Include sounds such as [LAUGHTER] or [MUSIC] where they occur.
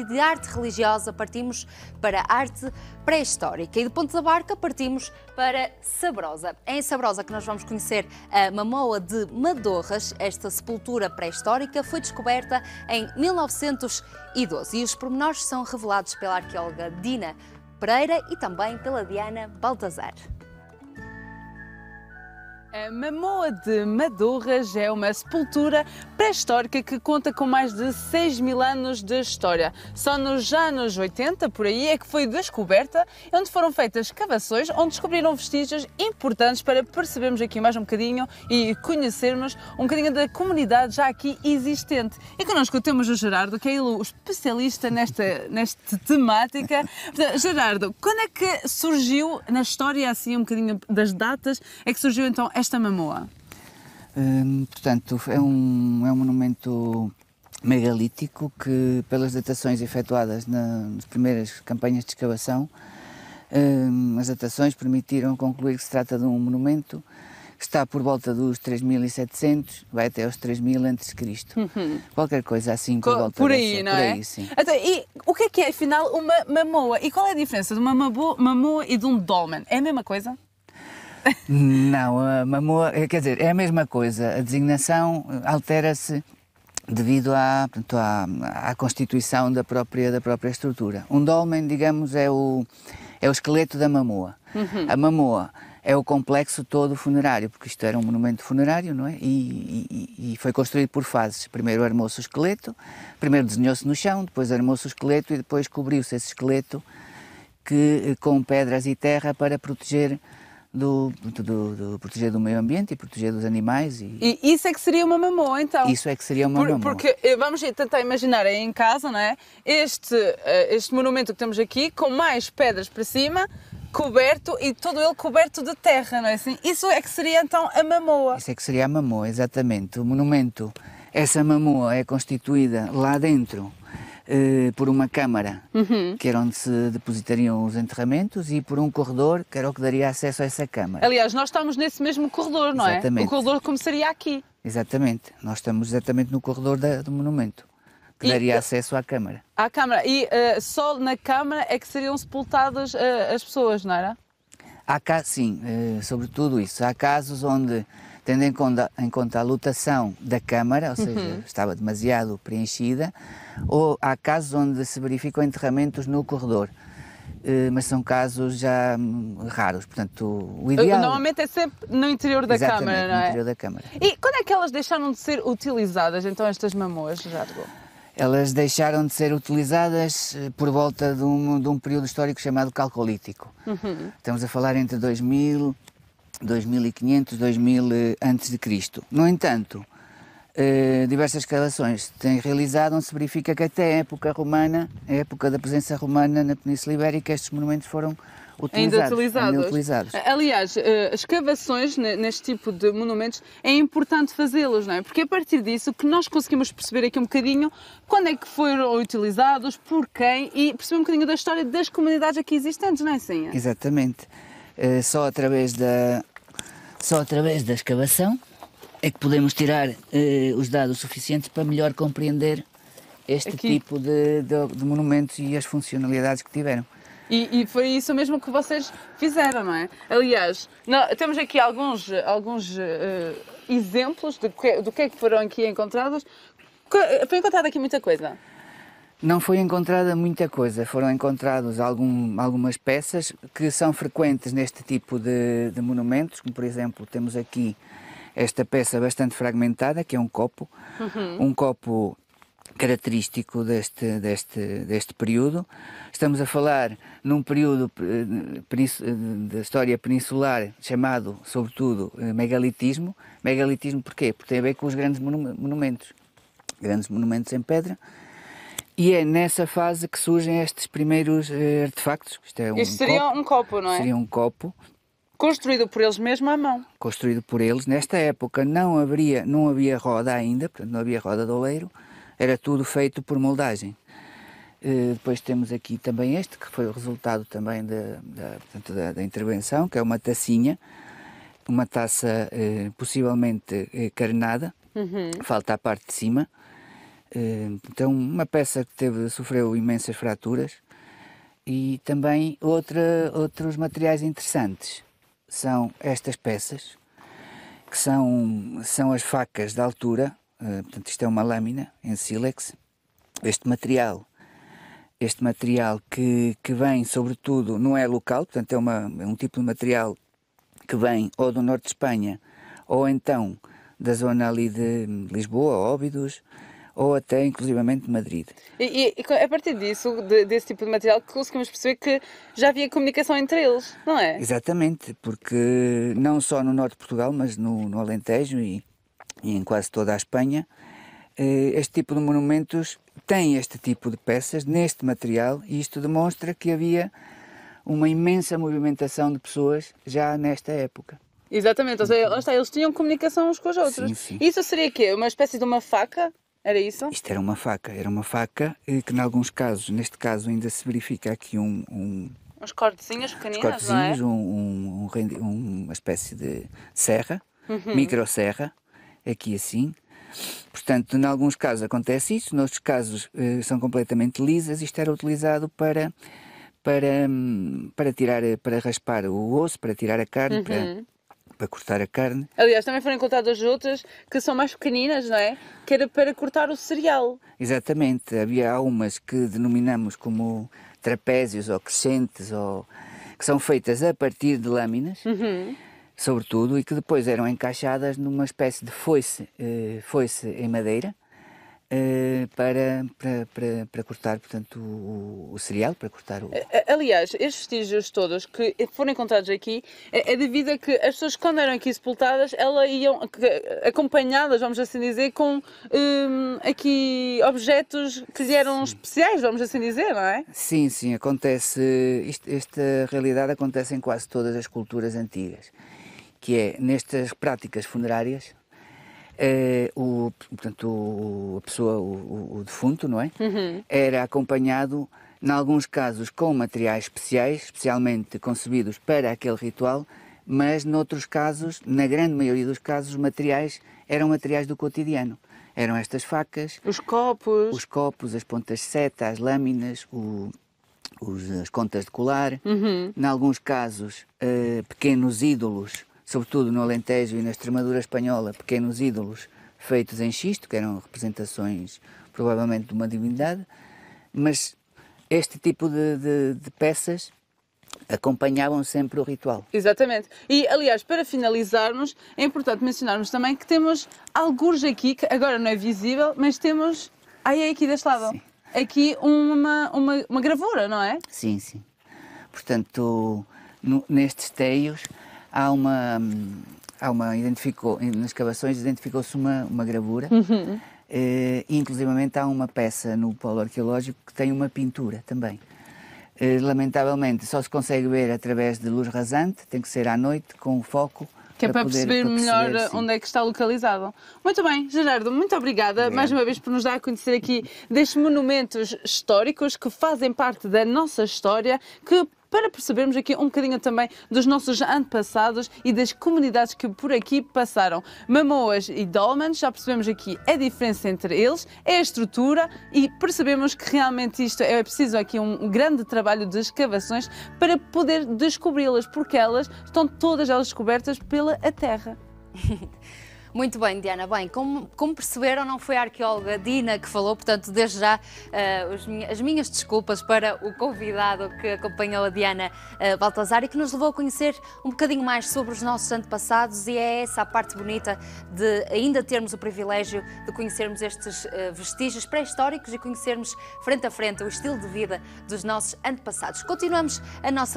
e de arte religiosa partimos para arte pré-histórica e de Ponte da Barca partimos para Sabrosa. É em Sabrosa que nós vamos conhecer a Mamoa de Madorras. Esta sepultura pré-histórica foi descoberta em 1912 e os pormenores são revelados pela arqueóloga Dina Pereira e também pela Diana Baltazar. A Mamoa de Madurras é uma sepultura pré-histórica que conta com mais de 6 mil anos de história. Só nos anos 80, por aí, é que foi descoberta, onde foram feitas escavações, onde descobriram vestígios importantes para percebermos aqui mais um bocadinho e conhecermos um bocadinho da comunidade já aqui existente. E connosco temos o Gerardo, que é ele o especialista nesta, nesta temática. Gerardo, quando é que surgiu na história, assim, um bocadinho das datas, é que surgiu então esta esta mamoa? Hum, portanto, é um, é um monumento megalítico que, pelas datações efetuadas na, nas primeiras campanhas de escavação, hum, as datações permitiram concluir que se trata de um monumento que está por volta dos 3.700, vai até aos 3.000 antes de Cristo. Uhum. Qualquer coisa assim por Co volta Por aí, dessa, não por é? Aí, sim. Então, e o que é que é, afinal, uma mamoa? E qual é a diferença de uma mamoa e de um dolmen? É a mesma coisa? Não, a ah, Mamoa, eh, quer dizer, é a mesma coisa. A designação eh, altera-se devido à, portanto, à, à, constituição da própria, da própria estrutura. Um dolmen, digamos, é o, é o esqueleto da mamoa. Uhum. A mamoa é o complexo todo funerário, porque isto era um monumento funerário, não é? E, e, e foi construído por fases. Primeiro armou-se o esqueleto, primeiro desenhou-se no chão, depois armou-se o esqueleto e depois cobriu-se esse esqueleto que, eh, com pedras e terra para proteger do, do, do, proteger do meio ambiente e proteger dos animais. E... e... isso é que seria uma mamô, então? Isso é que seria uma Por, mamô. Porque eh, vamos tentar imaginar aí em casa, não é? Este, eh, este monumento que temos aqui, com mais pedras para cima, coberto e todo ele coberto de terra, não é assim? Isso é que seria então a mamoa. Isso é que seria a mamoa, exatamente. O monumento, essa mamoa é constituída lá dentro eh, por uma câmara, uhum. que era onde se depositariam os enterramentos, e por um corredor, que era o que daria acesso a essa câmara. Aliás, nós estamos nesse mesmo corredor, não é? exatamente. é? O corredor começaria aqui. Exatamente, nós estamos exatamente no corredor da, do monumento que daria acesso à Câmara. À Câmara. E uh, só na Câmara é que seriam sepultadas uh, as pessoas, não era? Há, sim, uh, isso. Há casos onde tendo em conta, em conta a lotação da Câmara, ou seja, uhum. estava demasiado preenchida, ou há casos onde se verificam enterramentos no corredor. Eh, mas são casos já hum, raros, portanto o ideal... Normalmente é sempre no interior da Exatamente, Câmara, não é? no interior da Câmara. E quando é que elas deixaram de ser utilizadas, então, estas mamoas, Jargo? Elas deixaram de ser utilizadas eh, por volta de um, de um período histórico chamado Calcolítico. Uhum. Estamos a falar entre 2000 2500, 2000 a.C. No entanto, eh, diversas escavações têm realizado onde se verifica que até a época romana, a época da presença romana na Península Ibérica, estes monumentos foram utilizados, ainda, utilizados. ainda utilizados. Aliás, eh, escavações neste tipo de monumentos é importante fazê-los, não é? Porque a partir disso que nós conseguimos perceber aqui um bocadinho quando é que foram utilizados, por quem e perceber um bocadinho da história das comunidades aqui existentes, não é assim? Exatamente. Eh, só através da só através da escavação é que podemos tirar eh, os dados suficientes para melhor compreender este Aqui. tipo de, de, de monumentos e as funcionalidades que tiveram. E, e, foi isso mesmo que vocês fizeram, não é? Aliás, não, temos aqui alguns, alguns uh, exemplos do que, do que é que foram aqui encontrados. Foi encontrada aqui muita coisa. Não foi encontrada muita coisa, foram encontradas algum, algumas peças que são frequentes neste tipo de, de, monumentos, como por exemplo temos aqui esta peça bastante fragmentada, que é um copo, uhum. um copo característico deste, deste, deste período. Estamos a falar num período eh, eh, da história peninsular chamado, sobretudo, eh, megalitismo. Megalitismo porquê? Porque tem a ver com os grandes monumentos. Grandes monumentos em pedra, e é nessa fase que surgem estes primeiros eh, artefactos. Isto é um Isto seria copo, um copo, não é? Seria um copo. Construído por eles mesmo à mão. Construído por eles. Nesta época não, haveria, não havia roda ainda, portanto não havia roda de oleiro, era tudo feito por moldagem. Uh, depois temos aqui também este, que foi o resultado também de, da, portanto, da, da, intervenção, que é uma tacinha, uma taça uh, possivelmente uh, uhum. falta a parte de cima, eh, então, uma peça que teve, sofreu imensas fraturas e também outra, outros materiais interessantes são estas peças, que são, são as facas da altura, eh, portanto, isto é uma lâmina em sílex, este material este material que, que vem sobretudo, não é local, portanto é, uma, é um tipo de material que vem ou do norte de Espanha ou então da zona ali de Lisboa, Óbidos, ou até inclusivamente de Madrid. E, e, a partir disso, de, desse tipo de material, conseguimos perceber que já havia comunicação entre eles, não é? Exatamente, porque não só no norte de Portugal, mas no, no Alentejo e, e em quase toda a Espanha, eh, este tipo de monumentos tem este tipo de peças neste material e isto demonstra que havia uma imensa movimentação de pessoas já nesta época. Exatamente, ou seja, eles tinham comunicação uns com os outros. Sim, sim. Isso seria o quê? Uma espécie de uma faca? Era isso? Isto era uma faca, era uma faca eh, que, em alguns casos, neste caso ainda se verifica aqui um. um uns cortezinhos pequeninos, uns é? cortezinhos, é? um, um, uma espécie de serra, uhum. serra aqui assim. Portanto, em alguns casos acontece isso, noutros casos eh, são completamente lisas. Isto era utilizado para, para, hum, para tirar, eh, para raspar o osso, para tirar a carne, uhum. para para cortar a carne. Aliás, também foram encontradas outras que são mais pequeninas, não é? Que era para cortar o cereal. Exatamente. Havia algumas que denominamos como trapézios ou crescentes, ou... que são feitas a partir de lâminas. Uhum sobretudo, e que depois eram encaixadas numa espécie de foice, eh, foice em madeira, Uh, para, para, para, para, cortar, portanto, o, o, cereal, para cortar o... Aliás, estes vestígios todos que foram encontrados aqui é, é devido a que as pessoas quando eram aqui sepultadas, elas iam acompanhadas, vamos assim dizer, com um, aqui objetos que lhe eram sim. especiais, vamos assim dizer, não é? Sim, sim, acontece, isto, esta realidade acontece em quase todas as culturas antigas, que é nestas práticas funerárias, eh, o, portanto, o, a pessoa, o, o, defunto, não é? Uhum. Era acompanhado, em alguns casos, com materiais especiais, especialmente concebidos para aquele ritual, mas noutros casos, na grande maioria dos casos, os materiais eram materiais do cotidiano. Eram estas facas, os copos, os copos, as pontas de seta, as lâminas, o, os, as contas de colar, uhum. em alguns casos, eh, pequenos ídolos sobretudo no Alentejo e na Extremadura espanhola, pequenos ídolos feitos em xisto, que eram representações provavelmente de uma divindade, mas este tipo de, de, de peças acompanhavam sempre o ritual. Exatamente. E, aliás, para finalizarmos, é importante mencionarmos também que temos alguns aqui, que agora não é visível, mas temos, aí é aqui deste lado, sim. aqui uma, uma, uma gravura, não é? Sim, sim. Portanto, no, nestes teios há uma, hum, há uma identificou, nas escavações identificou-se uma, uma gravura, uhum. eh, inclusivamente há uma peça no polo arqueológico que tem uma pintura também. Eh, lamentavelmente só se consegue ver através de luz rasante, tem que ser à noite, com o foco, que é para, poder, perceber para melhor eh, onde é que está localizado. Muito bem, Gerardo, muito obrigada Obrigado. mais uma vez por nos dar a conhecer aqui destes monumentos históricos que fazem parte da nossa história, que para percebermos aqui um bocadinho também dos nossos antepassados e das comunidades que por aqui passaram. Mamoas e Dolmans, já percebemos aqui a diferença entre eles, é a estrutura e percebemos que realmente isto é preciso aqui um grande trabalho de escavações para poder descobri-las, porque elas estão todas elas descobertas pela a terra. [LAUGHS] Muito bem, Diana. Bem, como, como perceberam, não foi a arqueóloga Dina que falou, portanto, desde já uh, as minhas desculpas para o convidado que acompanhou a Diana uh, Baltazar e que nos levou a conhecer um bocadinho mais sobre os nossos antepassados e é essa a parte bonita de ainda termos o privilégio de conhecermos estes uh, vestígios pré-históricos e conhecermos frente a frente o estilo de vida dos nossos antepassados. Continuamos a nossa